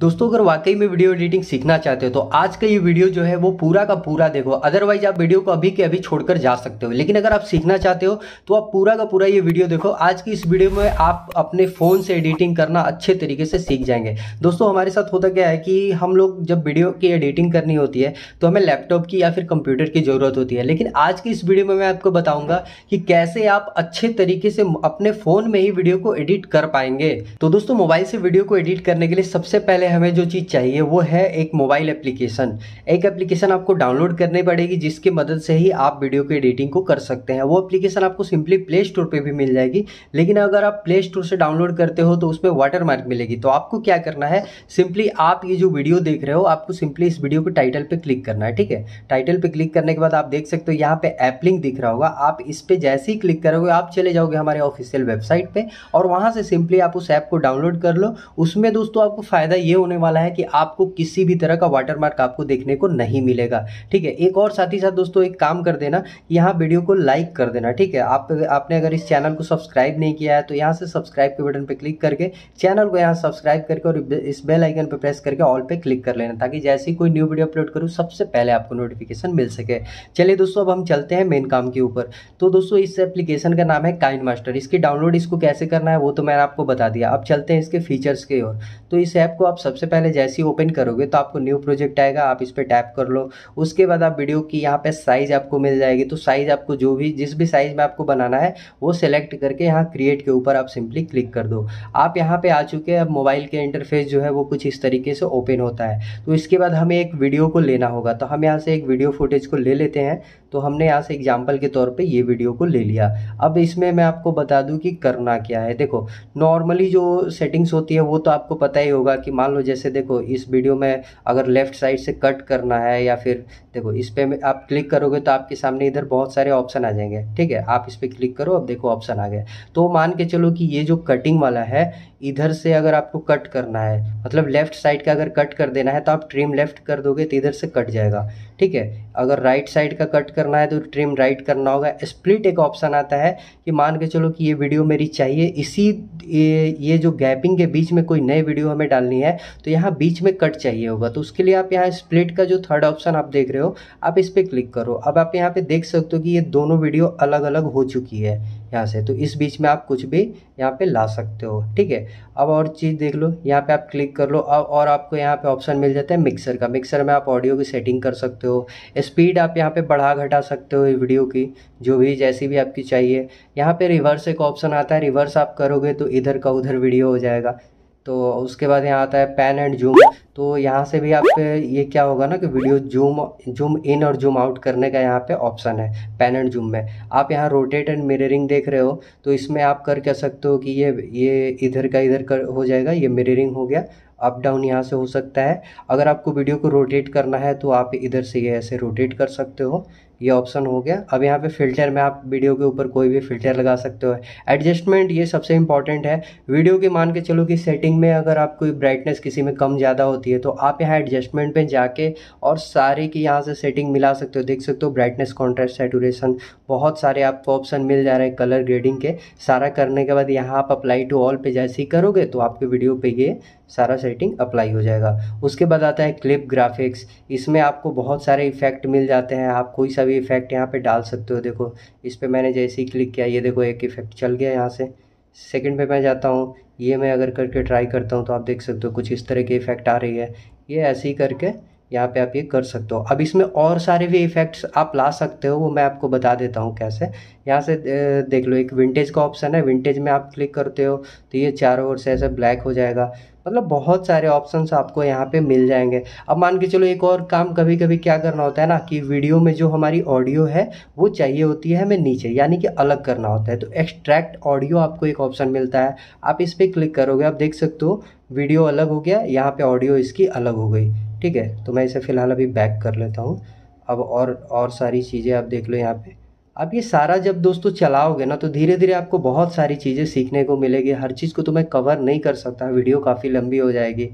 दोस्तों अगर वाकई में वीडियो एडिटिंग सीखना चाहते हो तो आज का ये वीडियो जो है वो पूरा का पूरा देखो अदरवाइज आप वीडियो को अभी के अभी छोड़कर जा सकते हो लेकिन अगर आप सीखना चाहते हो तो आप पूरा का पूरा ये वीडियो देखो आज की इस वीडियो में आप अपने फ़ोन से एडिटिंग करना अच्छे तरीके से सीख जाएंगे दोस्तों हमारे साथ होता क्या है कि हम लोग जब वीडियो की एडिटिंग करनी होती है तो हमें लैपटॉप की या फिर कंप्यूटर की ज़रूरत होती है लेकिन आज की इस वीडियो में मैं आपको बताऊँगा कि कैसे आप अच्छे तरीके से अपने फ़ोन में ही वीडियो को एडिट कर पाएंगे तो दोस्तों मोबाइल से वीडियो को एडिट करने के लिए सबसे पहले हमें जो चीज़ चाहिए वो है एक मोबाइल एप्लीकेशन एक एप्लीकेशन आपको डाउनलोड करनी पड़ेगी जिसकी मदद से ही आप वीडियो की एडिटिंग को कर सकते हैं वो एप्लीकेशन आपको सिंपली प्ले स्टोर पर भी मिल जाएगी लेकिन अगर आप प्ले स्टोर से डाउनलोड करते हो तो उसमें वाटर मार्क मिलेगी तो आपको क्या करना है सिंपली आप ये जो वीडियो देख रहे हो आपको सिंपली इस वीडियो के टाइटल पर क्लिक करना है ठीक है टाइटल पर क्लिक करने के बाद आप देख सकते हो यहाँ पर ऐप लिंक दिख रहा होगा आप इस पर जैसे ही क्लिक करोगे आप चले जाओगे हमारे ऑफिशियल वेबसाइट पर और वहाँ से सिंपली आप उस ऐप को डाउनलोड कर लो उसमें दोस्तों आपको फ़ायदा ये होने वाला है कि आपको किसी भी तरह का वाटरमार्क आपको देखने को नहीं मिलेगा ठीक है एक और साथ ही साथ दोस्तों एक काम कर देना यहाँ वीडियो को लाइक कर देना ठीक है आप आपने अगर इस चैनल को सब्सक्राइब नहीं किया है तो यहाँ से सब्सक्राइब के बटन पर क्लिक करके चैनल को यहाँ सब्सक्राइब करके और इस बेल आइकन पर प्रेस करके ऑल पर क्लिक कर लेना ताकि जैसे ही कोई न्यू वीडियो अपलोड करूँ सबसे पहले आपको नोटिफिकेशन मिल सके चलिए दोस्तों अब हम चलते हैं मेन काम के ऊपर तो दोस्तों इस एप्लीकेशन का नाम है काइन मास्टर इसकी डाउनलोड इसको कैसे करना है वो तो मैंने आपको बता दिया अब चलते हैं इसके फीचर्स की ओर तो इस ऐप को आप सबसे पहले जैसे ही ओपन करोगे तो आपको न्यू प्रोजेक्ट आएगा आप इस पर टैप कर लो उसके बाद आप वीडियो की यहाँ पे साइज़ आपको मिल जाएगी तो साइज़ आपको जो भी जिस भी साइज़ में आपको बनाना है वो सेलेक्ट करके यहाँ क्रिएट के ऊपर आप सिंपली क्लिक कर दो आप यहाँ पे आ चुके हैं अब मोबाइल के इंटरफेस जो है वो कुछ इस तरीके से ओपन होता है तो इसके बाद हमें एक वीडियो को लेना होगा तो हम यहाँ से एक वीडियो फुटेज को ले लेते हैं तो हमने यहाँ से एग्जाम्पल के तौर पर ये वीडियो को ले लिया अब इसमें मैं आपको बता दूँ कि करना क्या है देखो नॉर्मली जो सेटिंग्स होती है वो तो आपको पता ही होगा कि मान लो लो जैसे देखो इस वीडियो में अगर लेफ्ट साइड से कट करना है या फिर देखो इस पर आप क्लिक करोगे तो आपके सामने इधर बहुत सारे ऑप्शन आ जाएंगे ठीक है आप इस पर क्लिक करो अब देखो ऑप्शन आ गया तो मान के चलो कि ये जो कटिंग वाला है इधर से अगर आपको कट करना है मतलब लेफ्ट साइड का अगर कट कर देना है तो आप ट्रिम लेफ्ट कर दोगे तो इधर से कट जाएगा ठीक है अगर राइट साइड का कट करना है तो ट्रिम राइट करना होगा स्प्लिट एक ऑप्शन आता है कि मान के चलो कि ये वीडियो मेरी चाहिए इसी ये जो गैपिंग के बीच में कोई नई वीडियो हमें डालनी है तो यहाँ बीच में कट चाहिए होगा तो उसके लिए आप यहाँ स्प्लिट का जो थर्ड ऑप्शन आप देख रहे हो आप इस पर क्लिक करो अब आप यहाँ पे देख सकते हो कि ये दोनों वीडियो अलग अलग हो चुकी है यहाँ से तो इस बीच में आप कुछ भी यहाँ पे ला सकते हो ठीक है अब और चीज़ देख लो यहाँ पे आप क्लिक कर लो अब और आपको यहाँ पे ऑप्शन मिल जाता है मिक्सर का मिक्सर में आप ऑडियो की सेटिंग कर सकते हो स्पीड आप यहाँ पे बढ़ा घटा सकते हो वीडियो की जो भी जैसी भी आपकी चाहिए यहाँ पे रिवर्स एक ऑप्शन आता है रिवर्स आप करोगे तो इधर का उधर वीडियो हो जाएगा तो उसके बाद यहाँ आता है पैन एंड जूम तो यहाँ से भी आप ये क्या होगा ना कि वीडियो जूम जूम इन और जूम आउट करने का यहाँ पे ऑप्शन है पैन एंड जूम में आप यहाँ रोटेट एंड मिररिंग देख रहे हो तो इसमें आप कर कह सकते हो कि ये ये इधर का इधर कर हो जाएगा ये मिररिंग हो गया अप डाउन यहाँ से हो सकता है अगर आपको वीडियो को रोटेट करना है तो आप इधर से ये ऐसे रोटेट कर सकते हो ये ऑप्शन हो गया अब यहाँ पे फिल्टर में आप वीडियो के ऊपर कोई भी फिल्टर लगा सकते हो एडजस्टमेंट ये सबसे इंपॉर्टेंट है वीडियो की मान के चलो कि सेटिंग में अगर आप कोई ब्राइटनेस किसी में कम ज़्यादा होती है तो आप यहाँ एडजस्टमेंट पे जाके और सारे की यहाँ से सेटिंग मिला सकते हो देख सकते हो ब्राइटनेस कॉन्ट्रेस्ट सेटूरेशन बहुत सारे आपको ऑप्शन मिल जा रहे हैं कलर ग्रेडिंग के सारा करने के बाद यहाँ आप अप्लाई टू ऑल पे जैसे ही करोगे तो आपके वीडियो पर ये सारा सेटिंग अप्लाई हो जाएगा उसके बाद आता है क्लिप ग्राफिक्स इसमें आपको बहुत सारे इफेक्ट मिल जाते हैं आप कोई सा भी इफ़ेक्ट यहाँ पे डाल सकते हो देखो इस पर मैंने जैसे ही क्लिक किया ये देखो एक इफ़ेक्ट चल गया यहाँ से सेकंड पे मैं जाता हूँ ये मैं अगर करके ट्राई करता हूँ तो आप देख सकते हो कुछ इस तरह की इफ़ेक्ट आ रही है ये ऐसे ही करके यहाँ पे आप ये कर सकते हो अब इसमें और सारे भी इफ़ेक्ट्स आप ला सकते हो वो मैं आपको बता देता हूँ कैसे यहाँ से देख लो एक विंटेज का ऑप्शन है विंटेज में आप क्लिक करते हो तो ये चारों ओर से ऐसा ब्लैक हो जाएगा मतलब बहुत सारे ऑप्शंस आपको यहाँ पे मिल जाएंगे अब मान के चलो एक और काम कभी कभी क्या करना होता है ना कि वीडियो में जो हमारी ऑडियो है वो चाहिए होती है हमें नीचे यानी कि अलग करना होता है तो एक्सट्रैक्ट ऑडियो आपको एक ऑप्शन मिलता है आप इस पर क्लिक करोगे आप देख सकते हो वीडियो अलग हो गया यहाँ पर ऑडियो इसकी अलग हो गई ठीक है तो मैं इसे फ़िलहाल अभी बैक कर लेता हूँ अब और और सारी चीज़ें आप देख लो यहाँ पे अब ये सारा जब दोस्तों चलाओगे ना तो धीरे धीरे आपको बहुत सारी चीज़ें सीखने को मिलेगी हर चीज़ को तो मैं कवर नहीं कर सकता वीडियो काफ़ी लंबी हो जाएगी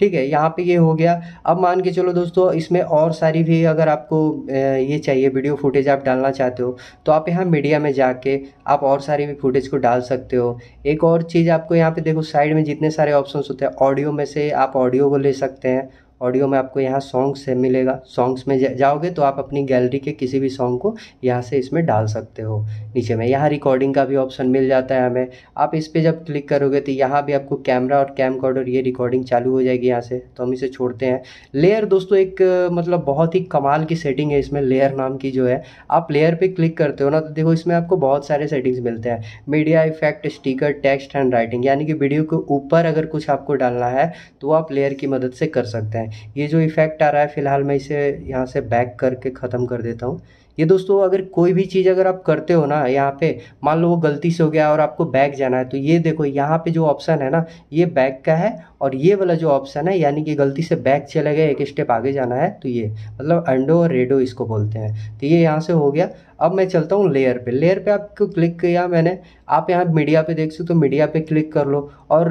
ठीक है यहाँ पे ये हो गया अब मान के चलो दोस्तों इसमें और सारी भी अगर आपको ये चाहिए वीडियो फुटेज आप डालना चाहते हो तो आप यहाँ मीडिया में जाके आप और सारी भी फुटेज को डाल सकते हो एक और चीज़ आपको यहाँ पे देखो साइड में जितने सारे ऑप्शंस होते हैं ऑडियो में से आप ऑडियो को ले सकते हैं ऑडियो में आपको यहाँ सॉन्ग्स है मिलेगा सॉन्ग्स में जाओगे तो आप अपनी गैलरी के किसी भी सॉन्ग को यहाँ से इसमें डाल सकते हो नीचे में यहाँ रिकॉर्डिंग का भी ऑप्शन मिल जाता है हमें आप इस पर जब क्लिक करोगे तो यहाँ भी आपको कैमरा और कैम कॉर्डर ये रिकॉर्डिंग चालू हो जाएगी यहाँ से तो हम इसे छोड़ते हैं लेयर दोस्तों एक मतलब बहुत ही कमाल की सेटिंग है इसमें लेयर नाम की जो है आप लेयर पर क्लिक करते हो ना तो देखो इसमें आपको बहुत सारे सेटिंग्स मिलते हैं media effect sticker text and writing यानी कि वीडियो के ऊपर अगर कुछ आपको डालना है तो आप लेयर की मदद से कर सकते हैं है ये जो इफ़ेक्ट आ रहा है फ़िलहाल मैं इसे यहाँ से बैक करके ख़त्म कर देता हूँ ये दोस्तों अगर कोई भी चीज़ अगर आप करते हो ना यहाँ पे मान लो वो गलती से हो गया और आपको बैक जाना है तो ये देखो यहाँ पे जो ऑप्शन है ना ये बैक का है और ये वाला जो ऑप्शन है यानी कि गलती से बैक चले गए एक स्टेप आगे जाना है तो ये मतलब अंडो और रेडो इसको बोलते हैं तो ये यहाँ से हो गया अब मैं चलता हूँ लेयर पे लेयर पे आपको क्लिक किया मैंने आप यहाँ मीडिया पे देख सकते हो मीडिया पे क्लिक कर लो और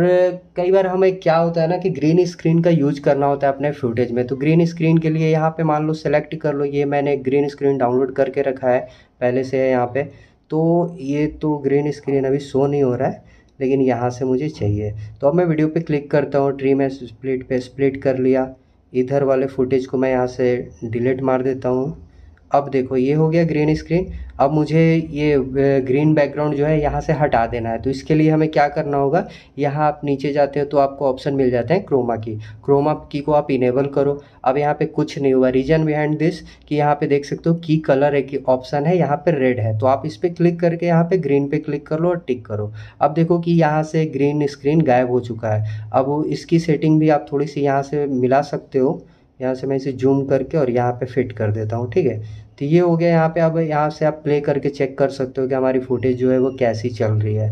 कई बार हमें क्या होता है ना कि ग्रीन स्क्रीन का यूज करना होता है अपने फुटेज में तो ग्रीन स्क्रीन के लिए यहाँ पे मान लो सेलेक्ट कर लो ये मैंने ग्रीन स्क्रीन डाउनलोड करके रखा है पहले से है यहाँ पर तो ये तो ग्रीन स्क्रीन अभी शो नहीं हो रहा है लेकिन यहाँ से मुझे चाहिए तो अब मैं वीडियो पर क्लिक करता हूँ ट्री में स्प्लिट पर स्प्लिट कर लिया इधर वाले फुटेज को मैं यहाँ से डिलीट मार देता हूँ अब देखो ये हो गया ग्रीन स्क्रीन अब मुझे ये ग्रीन बैकग्राउंड जो है यहाँ से हटा देना है तो इसके लिए हमें क्या करना होगा यहाँ आप नीचे जाते हो तो आपको ऑप्शन मिल जाते हैं क्रोमा की क्रोमा की को आप इनेबल करो अब यहाँ पे कुछ नहीं हुआ रीजन बिहाइंड दिस कि यहाँ पे देख सकते हो की कलर है कि ऑप्शन है यहाँ पर रेड है तो आप इस पर क्लिक करके यहाँ पे ग्रीन पर क्लिक कर लो और टिक करो अब देखो कि यहाँ से ग्रीन स्क्रीन गायब हो चुका है अब इसकी सेटिंग भी आप थोड़ी सी यहाँ से मिला सकते हो यहाँ से मैं इसे जूम करके और यहाँ पे फिट कर देता हूँ ठीक है तो ये हो गया यहाँ पे अब यहाँ से आप प्ले करके चेक कर सकते हो कि हमारी फुटेज जो है वो कैसी चल रही है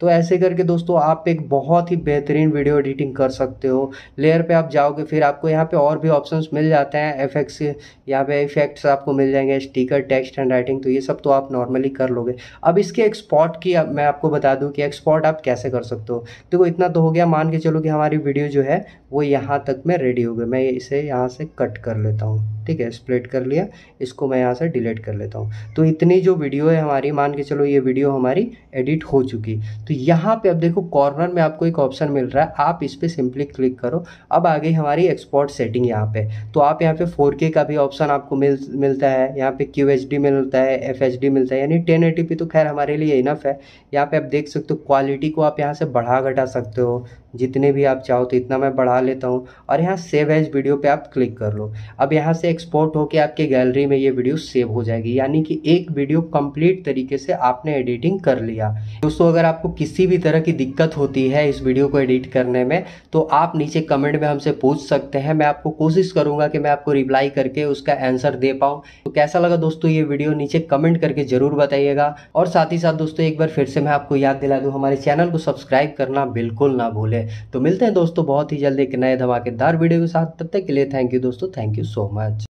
तो ऐसे करके दोस्तों आप एक बहुत ही बेहतरीन वीडियो एडिटिंग कर सकते हो लेयर पे आप जाओगे फिर आपको यहाँ पे और भी ऑप्शंस मिल जाते हैं इफ़ेक्ट्स यहाँ पे इफेक्ट्स आपको मिल जाएंगे स्टिकर टेक्स्ट हैंड राइटिंग तो ये सब तो आप नॉर्मली कर लोगे अब इसके एक्सपोर्ट की मैं आपको बता दूँ कि एक्सपोर्ट आप कैसे कर सकते हो देखो इतना तो हो गया मान के चलो कि हमारी वीडियो जो है वो यहाँ तक में रेडी हो गई मैं इसे यहाँ से कट कर लेता हूँ ठीक है स्प्लिट कर लिया इसको मैं यहाँ से डिलीट कर लेता हूँ तो इतनी जो वीडियो है हमारी मान के चलो ये वीडियो हमारी एडिट हो चुकी तो यहाँ पे अब देखो कॉर्नर में आपको एक ऑप्शन मिल रहा है आप इस पर सिंपली क्लिक करो अब आ गई हमारी एक्सपोर्ट सेटिंग यहाँ पे तो आप यहाँ पे 4K का भी ऑप्शन आपको मिल मिलता है यहाँ पे QHD मिलता है FHD मिलता है यानी 1080p तो खैर हमारे लिए इनफ है यहाँ पे आप देख सकते हो क्वालिटी को आप यहाँ से बढ़ा घटा सकते हो जितने भी आप चाहो तो इतना मैं बढ़ा लेता हूँ और यहाँ सेव एज वीडियो पे आप क्लिक कर लो अब यहाँ से एक्सपोर्ट होकर आपके गैलरी में ये वीडियो सेव हो जाएगी यानी कि एक वीडियो कंप्लीट तरीके से आपने एडिटिंग कर लिया दोस्तों अगर आपको किसी भी तरह की दिक्कत होती है इस वीडियो को एडिट करने में तो आप नीचे कमेंट में हमसे पूछ सकते हैं मैं आपको कोशिश करूँगा कि मैं आपको रिप्लाई करके उसका आंसर दे पाऊँ तो कैसा लगा दोस्तों ये वीडियो नीचे कमेंट करके ज़रूर बताइएगा और साथ ही साथ दोस्तों एक बार फिर से मैं आपको याद दिला दूँ हमारे चैनल को सब्सक्राइब करना बिल्कुल ना भूलें है तो मिलते हैं दोस्तों बहुत ही जल्द एक नए धमाकेदार वीडियो के साथ तब तक के लिए थैंक यू दोस्तों थैंक यू सो मच